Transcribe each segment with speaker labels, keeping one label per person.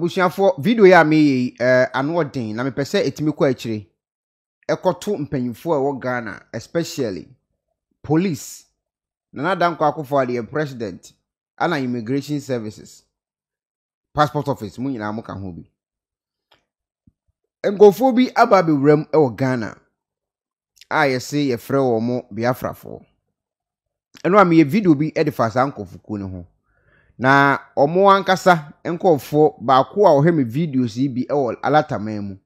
Speaker 1: abusuafoɔ video ya a meyɛ yi ɛɛ eh, ano ɔden na me sɛ etumi kɔ akyire ɛkɔto mpanyinfoɔ a ɛwɔ ghana especially police nana dankwa akofo adeɛ president ana immigration services passport office mu nyinaa mu ka ho bi bi aba abɛwura ɛwɔ ghana a yɛse yɛfrɛ wɔn mo biafrafoɔ eno a meyɛ video bi ɛde fa saa ho. na ɔmo ankasa nkɔɔfoɔ baako a ɔhwɛ me videos yi bi ɛwɔ alataman mu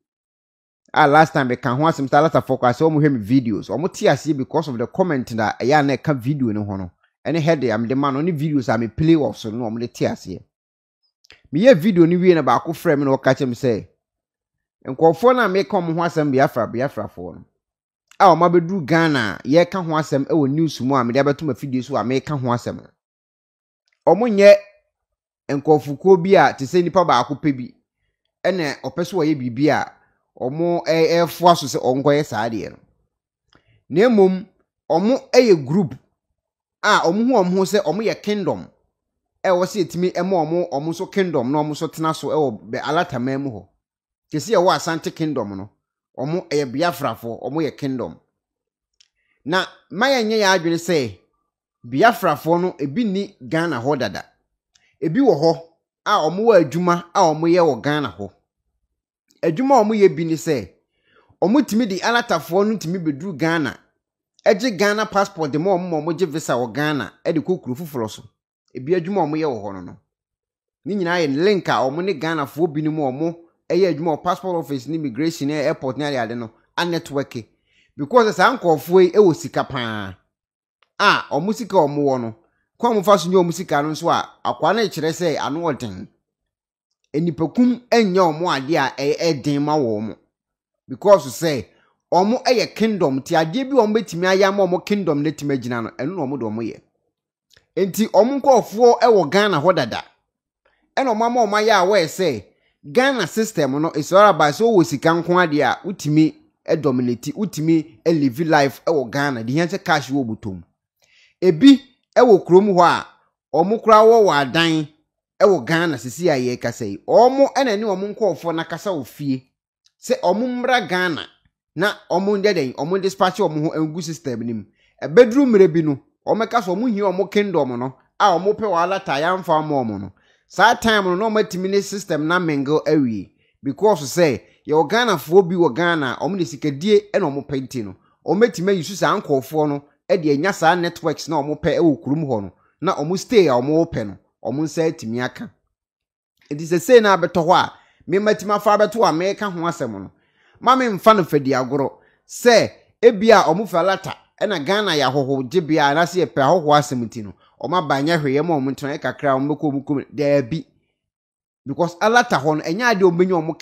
Speaker 1: a last time bɛka ho asɛm sɛ alatafoɔ kɔ asɛ ɔmo hwɛ me videos ɔmo te aseɛ because of the comment na ɛyɛ na video no ho no ɛne head a mede ma no ne videos a me play wɔ so no ɔmo de te aseɛ meyɛ video wie na baako frɛ na ɔka sɛ nkɔɔfoɔ na meka ɔmo ho asɛm biafra biafrafoɔ no a ɔmo yɛka ho asɛm a mede so a meka ho asɛm Nkɔfokuo bi a te sɛ nipa baako pɛ bi ɛna ɔpɛ so ɔyɛ biribi a ɔmo ɛɛfoa so sɛ ɔnkɔyɛ saa adeɛ no na mmom ɔmo ɛyɛ group a ɔmo ho ɔmo ho sɛ ɔmo yɛ kingdom ɛwɔ sɛ etimi ɛmo ɔmo ɔmo nso kingdom na ɔmo nso tena so ɛwɔ bɛ alataman mu hɔ te sɛ ɛwɔ asante kingdom no ɔmo ɛyɛ biafrafoɔ ɔmo yɛ kingdom na mayɛ nyɛ yɛ adwene sɛ biafrafoɔ no ebi ni ghana hɔ dada. ebi wɔ hɔ a wɔwɔ adwuma a wɔyɛ wɔ ghana hɔ adwuma a wɔyɛ bi ne sɛ wɔtumi de anatafoɔ no tumi bɛduru ghana gye ghana passport ma wɔn ma wɔgye visa wɔ ghana de kɔ kuro foforɔ so ebi adwuma a wɔyɛ wɔ hɔ no no ne nyinaa yɛ link a wɔn ne ghanafoɔ binom a wɔn yɛ adwuma wɔ passport office ne immigration ne airport ne adeade no anetwork because saa nkurɔfoɔ yi wɔ sika paa a wɔn sika a wɔwɔ no. kwa mu fa so nyɛ wɔn sika no nso a akwa no kyerɛ sɛ ano wɔ nyɛ adeɛ a ɛyɛ den ma wɔn because sɛ wɔn yɛ kingdom te adeɛ bi wɔn bɛtumi ayɛ ama wɔn kingdom no atumi agyina no ɛno na de yɛ nti wɔn nkɔɔfoɔ wɔ ghana hɔ dada ɛna wɔn ama wɔn ayɛ a sɛ ghana system no it's all about sika nko adeɛ a wotumi ɛwɔ kurom hɔ a wɔn kora wɔwɔ adan ɛwɔ ghana sisi a kasa yi wɔn ɛna ne ọmụ nkɔɔfoɔ n'akasa ofie na wɔn ndɛdɛn wɔn dispatch wɔn ho ngu system bi no kingdom no a no saa time no na ọmụ atumi system na mingle awie because sɛ yɛwɔ ghanafoɔ bi ghana a de sikadie ɛna wɔn pɛ no de anya saa networks na ọmụ pɛ wɔ kurom hɔ na ọmụ stay a ɔmo pɛ no ɔmo nsa atumi aka nti na abɛtɔ hɔ a mmɛma tumi afa abɛto a ka ho no maame mfa no di ebi a ɔmo alata ɛna ghana yɛ ahɔho gyebea anaasɛ yɛ pɛ ahɔho asɛm ti no ma kakra because alata alata ho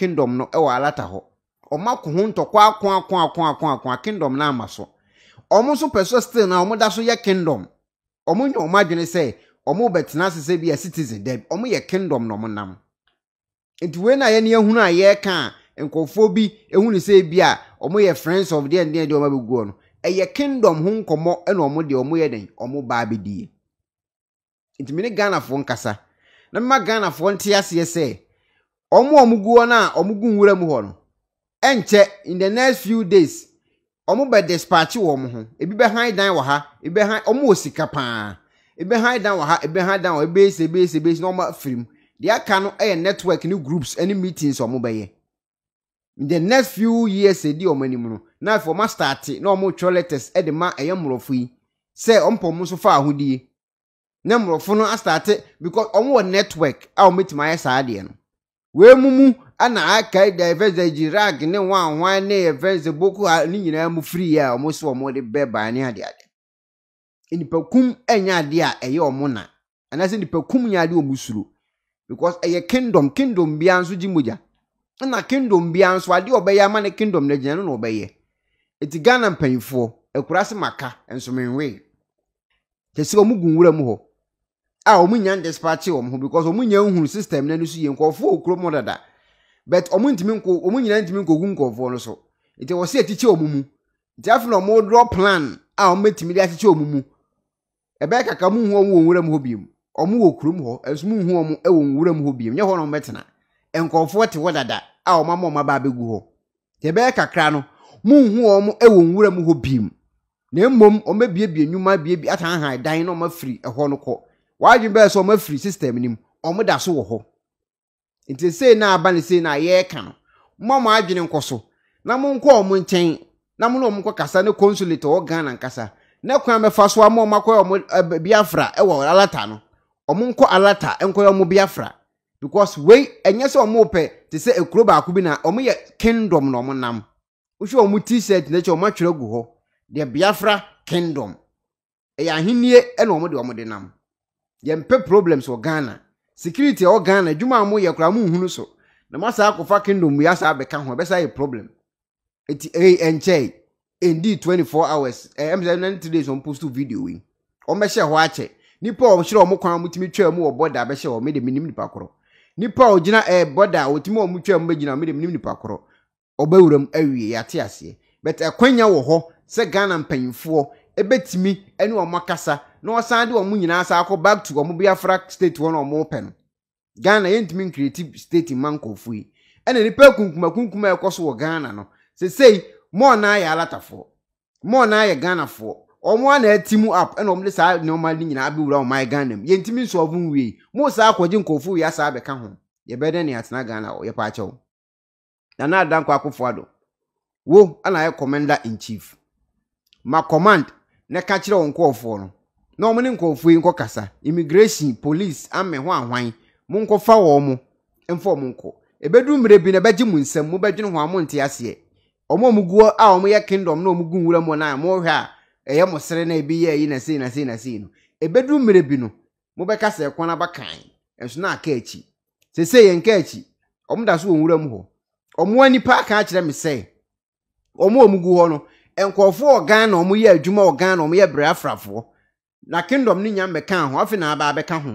Speaker 1: kingdom na amaso so ɔmo nso pɛ so still na ɔmo da so yɛ kingdom ɔmo nyɛ ɔmo adwene sɛ ɔmo bɛtena ase bi yɛ citizen dɛ ɔmo yɛ kingdom na ɔmo nam nti wei na yɛn ehunu a yɛreka a nkɔfoɔ bi ehunu sɛ bi a ɔmo yɛ friends of deɛ deɛ deɛ ɔmo abɛgu no ɛyɛ kingdom ho nkɔmɔ ɛna ɔmo deɛ ɔmo yɛ den ɔmo baa nkasa wɔn bɛ wɔ wɔn ho ebi bɛ han dan wɔ ha ebi bɛ han wɔn wɔ sika paa ebi bɛ han dan wɔ ha ebi bɛ han dan wɔ ha ebi esi ebi esi ebi esi na wɔn afiri mu deɛ aka no yɛ eh, network ne groups ne meetings wɔn bɛyɛ the next few years edi eh, wɔn anim no na afei wɔn astarte na wɔn retwɛ letters ɛde ma ɛyɛ mmorɔfo yi sɛ wɔn pɔn mo nso fa ahodie na mmorɔfo no astarte because wɔn wɔ network a wɔn bɛtumi ayɛ saa adeɛ no wɔn mu aka anaakaida ɛfɛsɛ rag ne wanwan ne ɛfɛsɛ boko ha ne nyina mu firi a ɔmo so ɔmo de bɛ baa ne ade ade nipakum nya ade a ɛyɛ ɔmo na anaasɛ nipakum nya ade ɔmo suru. because ɛyɛ kingdom kingdom bia nso mụ mogya ɛna kingdom bia nso ade ya ama ne kingdom na gyina no na ɔbɛyɛ eti ghana mpanyinfoɔ ekura se maka nsọmịnwe tesi ɔmo gu nwura mu hɔ a ɔmo nya akye ɔmo ho because ɔmo nya nhuru system na no so yie nkɔfoɔ okuro mu dada. but ọmụ ntumi nko ọmụ nyina ntumi nkogu nkɔfoɔ no so nti nti na ọmụ drɔ plan a ɔmo betumi de akyikyia ɔmo mu ɛbɛyɛ kaka mu hu ɔmo wɔ nwura mu hɔ biem ọmụ wọ kurom hɔ ɛnso mụ hu ọmụ ɛwɔ nwura mu hɔ biem nye hɔ na ọmụ te dada a ama ọmụ aba abegu nti kakra no ọmụ nwura biem na mmom nti sei na aba ne sei na yɛreka no mma mo adwene nkɔ so na monkɔ ɔmo nkyɛn na mo ne ɔmo kasa ne consulate ɔwɔ ghana nkasa na kwan bɛfa so ama ɔmo akɔyɛ ɔmo biafra ɛwɔ alata no ɔmo nkɔ alata nkɔyɛ ɔmo biafra because wei ɛnyɛ sɛ ɔmo pɛ te sɛ ekuro baako bi na ɔmo yɛ kingdom na ɔmo nam wohwɛ ɔmo t-shirt na kyɛ ɔmo atwerɛ gu hɔ deɛ biafra kingdom ɛyɛ ahenie ɛna ɔmo de ɔmo de nam mpe problems wɔ ghana security ɛwɔ ghana adwuma a moyɛ koraa monhunu so na moasaa akɔfa kingdom mu yɛasaa bɛka ho ɛbɛsa yɛ problem nti ɛyi ɛnkyɛe ɛndi 24 hours ɛm sɛ 90 days ɔmposto video yi ɔmmɛhyɛ hɔ akyɛ nipa a ɔhyerɛ ɔmo kwan mutumi twɛ mu wɔ bɔda abɛhyɛ hɔ mede menim nipa korɔ nipa a ɔgyina ɛɛ bɔda a ɔtumi a ɔmo twɛ mu bɛgyina mede menim nipa korɔ ɔbɛwura mu awie yɛate aseɛ bɛt ɛkwanya wɔ hɔ sɛ ghana mpanyinfoɔ ɛbɛtumi ɛne ɔmo akasa na ɔsan de wɔn nyinaa sa akɔ back to wɔn biafra state hɔ na wɔn pɛ no ghana yɛntumi nkireti state mma nkɔfo yi ɛna nipa kunkumakunkum a ɛkɔ so wɔ ghana no sesei mɔɔ naa yɛ alatafo mɔɔ naa yɛ ghanafoɔ wɔn a na ɛti mu app ɛna wɔn de saa nneɛma no nyinaa abɛwura wɔn ayɛ ghana mu yɛntumi nso wie mo saa akɔgye nkɔfo yi asa abɛka ho yɛbɛdɛ ne atena ghana na na ọmụ ne nkurɔfoɔ yi nkɔkasa immigration police ame ho ahwan mụ nkọfa wɔn mụ mfa wɔn nkɔ ebedu mmerɛ bi na ebegye mo nsam mụ bɛdwene ho a mo nte ọmụ wɔn a a ọmụ yɛ kingdom na ọmụ gu nwura mu na mụ hwɛ a ɛyɛ mo sere na ebi yɛ eyi na sei na sei na sei no ebedu mmerɛ bi no mo bɛkasa ɛkwan aba kan nso na aka akyi sese yɛn ka akyi wɔn da so wɔ nwura mu hɔ wɔn nipa aka akyerɛ me sɛ wɔn a gu hɔ no nkurɔfoɔ wɔ ghana wɔn yɛ adwuma wɔ ghana wɔn yɛ brɛ afrafoɔ na kingdom ne nyam bɛka ho afei na aba abɛka ho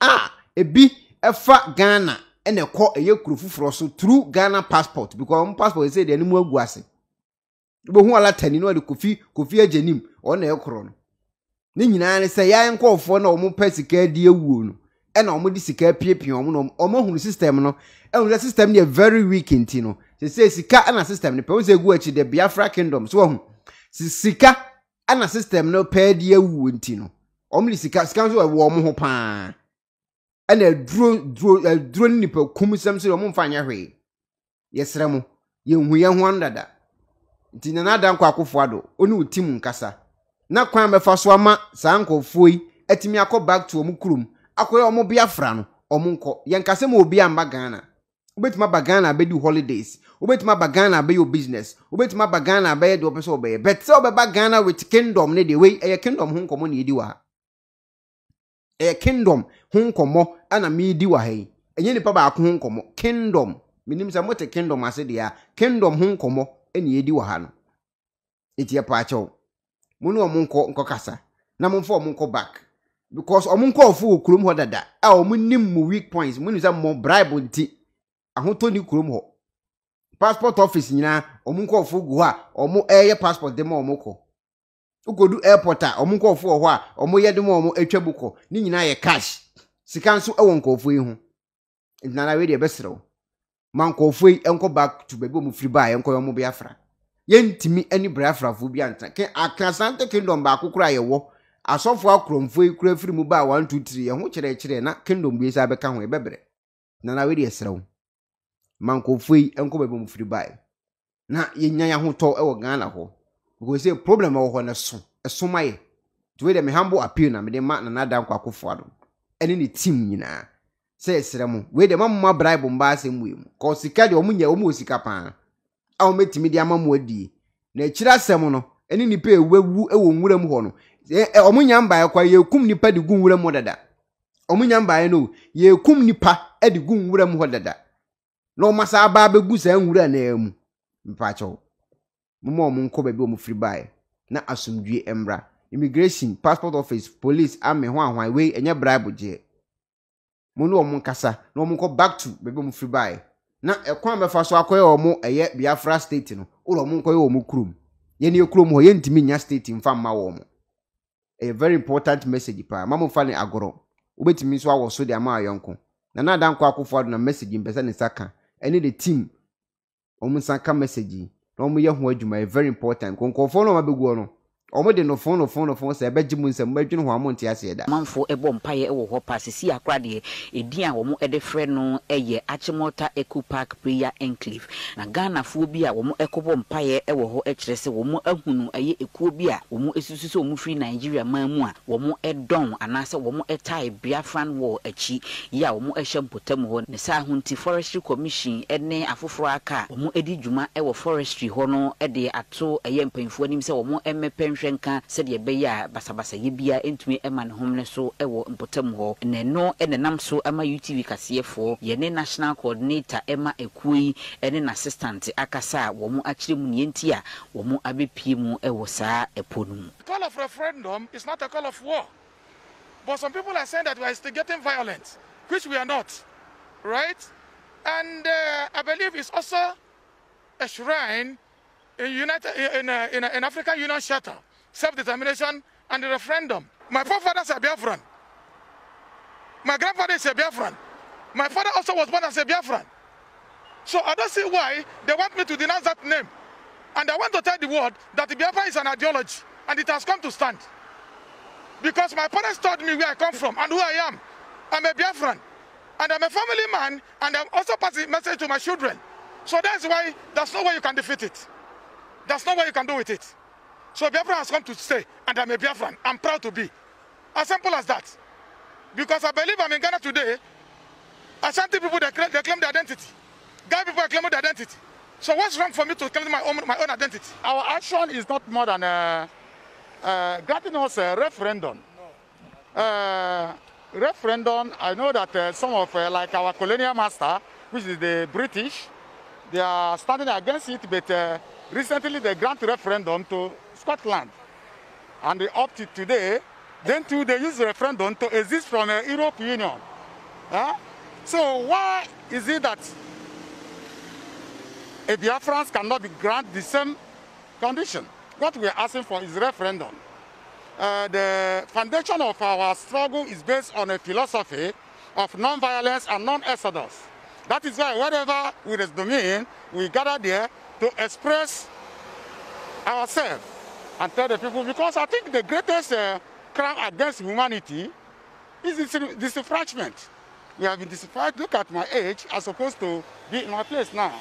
Speaker 1: a ebi efa ghana ene ɛkɔ ɛyɛ kuro foforɔ so through ghana passport because ɔmo passport sɛ deɛ ne mu agu ase ibohu alatani na ɔde kofi kofi agye nim ɔna ɛkorɔ no ne nyinaa ne sɛ yɛn nkɔɔfoɔ na ɔmo pɛ sika di ewuo no ɛna ɔmo de sika apiepie ɔmo na ɔmo ahunu system no ɛhunu sɛ system deɛ very weak nti no sɛ sɛ sika ɛna system no pɛ wɔn sɛ egu akyi deɛ biafra kingdom so ɔho sika. Ana system no pɛɛ de awuo nti no wɔn de sika sika nso wɔ wɔn ho paa ɛna aduro duro aduro ne nipa kum sɛm sɛ wɔn mfa nyɛ hwee yɛsrɛ mo yɛnhu yɛn ho ano nti nana ada nkɔ akofo ado ɔne wɔ tim nkasa na kwan bɛfa so ama saa nkɔfoɔ yi atumi akɔ back to wɔn kurom akɔyɛ wɔn biafra no wɔn nkɔ yɛn kasa mu obi amba ghana wobɛtumi aba ghana abɛdi holidays wobɛtumi aba ghana abɛyɛ business wobɛtumi aba ghana abɛyɛ deɛ wɔpɛ sɛ wɔbɛyɛ but sɛ wobɛba ghana with kingdom ne deɛ wei ɛyɛ kingdom ho nkɔmmɔ ne yɛdi wɔ ha ɛyɛ kingdom ho nkɔmmɔ ana meedi wɔ ha yi ɛnyɛ nipa baako ho nkɔmmɔ kingdom menim sɛ mote kingdom ase deɛ a kingdom ho nkɔmmɔ ne yɛdi wɔ ha no ɛti yɛpa akyɛw mo ne ɔmo nkɔ nkɔkasa na momfa ɔmo back because ɔmo nkɔɔfo wɔ kurom hɔ dada a ɔmo nim mo weak points mo nim sɛ mo bribe nti ahụ ni kurom hɔ passport office nyinaa wɔn gu hɔ a wɔn ɛɛyɛ dị de ma wɔn kɔ okodu airport a wɔn nkɔɔfo wɔ hɔ a ọmụ yɛ de ma wɔn atwa mu cash sika nso wɔ nkɔɔfo yi ho ntana ma yi firi biafra yɛntumi ne biafrafoɔ ke akasante kingdom baako koraa yɛwɔ asɔfo akorɔmfoɔ yi kura firi mu na kingdom bi ma nkurɔfoɔ yi nkɔ baabi mu firi bae na yɛnya yɛn ahotɔ wɔ ghana hɔ because say problem wɔ hɔ no so so ma yɛ nti wei deɛ me humble appeal na mede ma nana da nkɔ akɔfoa do ɛne ne team nyinaa sɛ ɛsrɛ mu wei deɛ mamoma bribe mba asɛm wei mu kɔ sika deɛ ɔmo nyɛ ɔmo wɔ sika paa a ɔmɛtumi de ama mo adie na akyiri asɛm no ɛne nipa ewu ewu ɛwɔ nwura mu hɔ no ɔmo nya mbaeɛ kɔ yɛkum nipa de gu nwura mu dada ɔmo nya mbaeɛ no yɛkum nipa de gu nwura mu hɔ dada na ɔmasa aba abɛgu saa nwura naa mu mpakyɛw moma ɔmo nkɔ baabi ɔmo firi baeɛ na asomdwie emra immigration passport office police ame ho ahwan wei ɛnyɛ bribe gyeɛ mo ne ɔmo nkasa na ɔmo nkɔ back to baabi ɔmo firi baeɛ na ɛkwan bɛfa so akɔyɛ ɔmo ɛyɛ biafra state no wɔn ɔmo nkɔyɛ ɔmo kurom yɛn yɛ kurom hɔ yɛntumi nya state nfa mma wɔn ɛyɛ very important message paa mamu fa ne agorɔ wobɛtumi nso awɔ so de ama ayɔnko na n'adanko akofo ado na message mpɛsɛ ne nsa ka ɛne the team wɔn nsa ka message yi na wɔn yɛ ho adwuma yɛ very important nkɔnkɔnfoɔ no a wɔabɛguɔ no wɔn de nofon nofon nofon sɛ ɛbɛgye mu nsɛm ɛbɛdwene ho amonte aseɛ da. amanfoɔ ɛbɔ mpaeɛ ɛwɔ hɔ pa sisi akora deɛ edin a wɔn ɛde frɛ no ɛyɛ akyemɔta eco park prayer enclave na ghanafoɔ bi a wɔn ɛkɔbɔ mpaeɛ ɛwɔ hɔ ɛkyerɛ sɛ wɔn ahunu ɛyɛ ekuo bi a wɔn esusu sɛ wɔn firi nigeria man mu a wɔn ɛdɔn anaasɛ wɔn ɛtae biafran wɔ akyi yi a wɔn ɛhyɛ mpɔtam hɔ ne saa ho nti forestry commission ɛne afoforɔ aka wɔn ɛdi dwuma ɛwɔ forestry hɔ no ɛde ato ɛyɛ mpanyinfoɔ anim sɛ wɔn ɛmɛpɛ nhwehwɛ nka sɛdeɛ ɛbɛyɛ a basabasayɛ bia ntumi ma ne hom so wɔ mpɔtam hɔ na nenam so ama utv kaseɛfoɔ yɛne national coordinator ma akuo yi ne n'assistant akasa a wɔn akyerɛ mu neɛ a wɔn abɛpie mu wɔ saa ɛpo no mu
Speaker 2: call of referendum is not a call of war but some people are saying that we are still getting violent, which we are not right and uh, i believe it's also a shrine in united in, uh, in, uh, in african union charter self-determination, and the referendum. My forefathers are Biafran. My grandfather is a Biafran. My father also was born as a Biafran. So I don't see why they want me to denounce that name. And I want to tell the world that the Biafra is an ideology and it has come to stand. Because my parents told me where I come from and who I am. I'm a Biafran and I'm a family man and I'm also passing message to my children. So that's why that's no way you can defeat it. That's not way you can do with it. So Biafra has come to stay, and I'm a Biafran. I'm proud to be. As simple as that. Because I believe I'm in Ghana today. Ashanti people, they claim, they claim their identity. Guy people are claiming their identity. So what's wrong for me to claim my own, my own identity? Our action is not more than a, uh, a uh,
Speaker 3: Gatineau's a referendum. Uh, referendum, I know that uh, some of, uh, like our colonial master, which is the British, they are standing against it, but uh, recently they grant referendum to Scotland. And they opted today. Then to the use referendum to exist from the European Union. Huh? So why is it that a Biafran cannot be granted the same condition? What we are asking for is referendum. Uh, the foundation of our struggle is based on a philosophy of non-violence and non-exodus. That is why wherever we domain, we gather there to express ourselves and tell the people because I think the greatest uh, crime against humanity is disenfranchisement. We have been disenfranchised. Look at my age as opposed to be in my place now.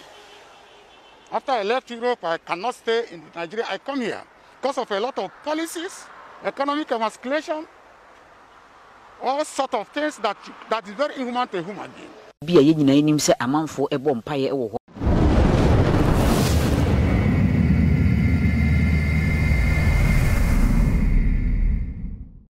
Speaker 3: After I left Europe, I cannot stay in Nigeria. I come here because of a lot of policies, economic emasculation, all sort of things that, that is very inhuman to a human
Speaker 1: being.